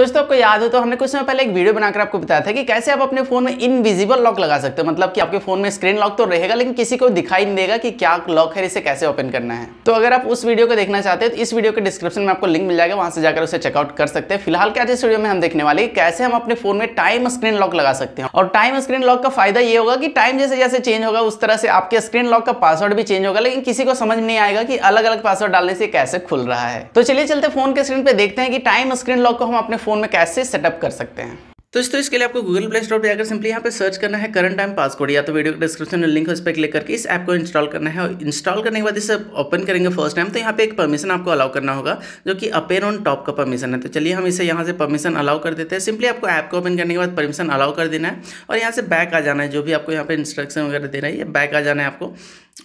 तो दोस्तों आपको याद हो तो हमने कुछ समय पहले एक वीडियो बनाकर आपको बताया था कि कैसे आप अपने फोन में इनविजिबल लॉक लगा सकते हो मतलब कि आपके फोन में स्क्रीन लॉक तो रहेगा लेकिन किसी को दिखाई नहीं देगा कि क्या लॉक है इसे कैसे ओपन करना है तो अगर आप उस वीडियो को देखना चाहते हैं तो इस वीडियो के डिस्क्रिप्शन में आपको लिंक मिल जाएगा वहां से जाकर उसे चेकआउट कर सकते हैं फिलहाल क्या इस वीडियो में हम देखने वाले कैसे हम अपने फोन में टाइम स्क्रीन लॉक लगा सकते हैं और टाइम स्क्रीन लॉक का फायदा ये होगा कि टाइम जैसे जैसे चेंज होगा उस तरह से आपके स्क्रीन लॉक का पासवर्ड भी चेंज होगा लेकिन किसी को समझ नहीं आएगा कि अलग अलग पासवर्ड डालने से कैसे खुल रहा है तो चलिए चलते फोन के स्क्रीन पर देखते हैं कि टाइम स्क्रीन लॉक को हम अपने फ़ोन में कैसे सेटअप कर सकते हैं तो इस तो इसके लिए आपको गूगल प्ले स्टोर पर जाकर सिंपली यहाँ पे सर्च करना है करंट टाइम पासकोड या तो वीडियो के डिस्क्रिप्शन में लिंक है उस पर क्लिक करके इस ऐप को इंस्टॉल करना है और इंस्टॉल करने के बाद इसे ओपन करेंगे फर्स्ट टाइम तो यहाँ पे एक परमिशन आपको अलाउ करना होगा जो कि अपेयर ऑन टॉप का परमिशन है तो चलिए हम इसे यहाँ से परमिशन अलाउ कर देते हैं सिंपली आपको ऐप को ओपन करने के बाद परमिशन अलाउ कर देना है और यहाँ से बैक आ जाना है जो भी आपको यहाँ पर इंस्ट्रक्शन वगैरह देना है ये बैक आ जाना है आपको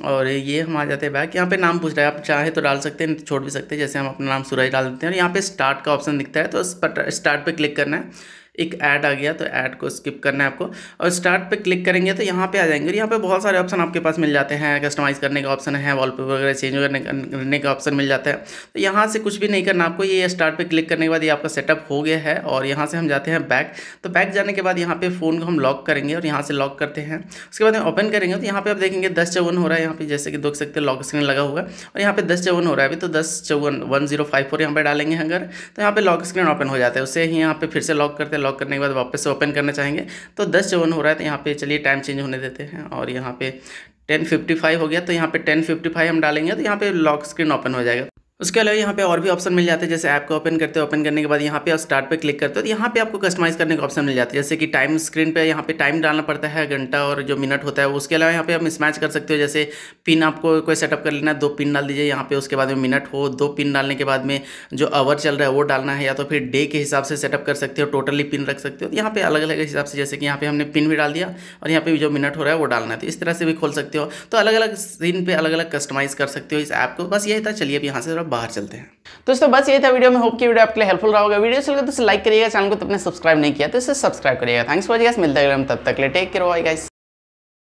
और ये आ जाते हैं बैक यहाँ पे नाम पूछ रहा है आप चाहे तो डाल सकते हैं छोड़ भी सकते हैं जैसे हम अपना नाम सूरज डाल देते हैं और यहाँ पे स्टार्ट का ऑप्शन दिखता है तो स्टार्ट पे क्लिक करना है एक ऐड आ गया तो ऐड को स्किप करना है आपको और स्टार्ट पे क्लिक करेंगे तो यहाँ पे आ जाएंगे और यहाँ पे बहुत सारे ऑप्शन आपके पास मिल जाते हैं कस्टमाइज़ करने का ऑप्शन है वॉलपेपर वगैरह चेंज करने करने का ऑप्शन मिल जाता है तो यहाँ से कुछ भी नहीं करना आपको ये स्टार्ट पे क्लिक करने के बाद ये आपका सेटअप हो गया है और यहाँ से हम जाते हैं बैक तो बैक जाने के बाद यहाँ पर फ़ोन को हम लॉक करेंगे और यहाँ से लॉक करते हैं उसके बाद हम ओपन करेंगे तो यहाँ पर आप देखेंगे दस चौवन हो रहा है यहाँ पर जैसे कि देख सकते हैं लॉक स्क्रीन लगा हुआ है और यहाँ पर दस चौवन हो रहा है अभी तो दस चौवन वन जीरो फाइव फोर यहाँ पर डालेंगे अगर तो यहाँ पर लॉक स्क्रीन ओपन हो जाता है उसे ही यहाँ पर फिर से लॉक करते हैं लॉक करने के बाद वापस से ओपन करना चाहेंगे तो दस चौवन हो रहा है तो यहाँ पे चलिए टाइम चेंज होने देते हैं और यहाँ पे टेन फिफ्टी फाइव हो गया तो यहाँ पे टेन फिफ्टी फाइव हम डालेंगे तो यहाँ पे लॉक स्क्रीन ओपन हो जाएगा उसके अलावा यहाँ पे और भी ऑप्शन मिल जाते हैं जैसे ऐप को ओपन करते हो ओपन करने के बाद यहाँ पे आप स्टार्ट पे क्लिक करते हो तो यहाँ पे आपको कस्टमाइज़ करने का ऑप्शन मिल जाता है जैसे कि टाइम स्क्रीन पे यहाँ पे टाइम डालना पड़ता है घंटा और जो मिनट होता है उसके अलावा यहाँ पे आप मिसमैच कर सकते हो जैसे पिन आपको कोई सेटअप कर लेना है दो पिन डाल दीजिए यहाँ पे उसके बाद में मिनट हो दो पिन डालने के बाद में जो आवर चल रहा है वो डालना है या तो फिर डे के हिसाब से सेटअप कर सकते हो टोटली पिन रख सकते हो तो यहाँ पे अलग अलग हिसाब से जैसे कि यहाँ पे हमने पिन भी डाल दिया और यहाँ पे जो मिनट हो रहा है वो डालना है तो इस तरह से भी खोल सकते हो तो अलग अलग स्क्रीन पर अलग अलग कस्टमाइज़ कर सकते हो इस ऐप को बस यही था चलिए अब यहाँ से थोड़ा बाहर चलते हैं दोस्तों बस ये था वीडियो में होप की वीडियो आपके लिए हेल्पफुल रहा होगा वीडियो चल तो लाइक करिएगा चैनल को तो अपने सब्सक्राइब नहीं किया तो इसे सब्सक्राइब करिएगा थैंक्स फॉर गाइस मिलते हैं तब तक ले टेक केयर बाय गाइस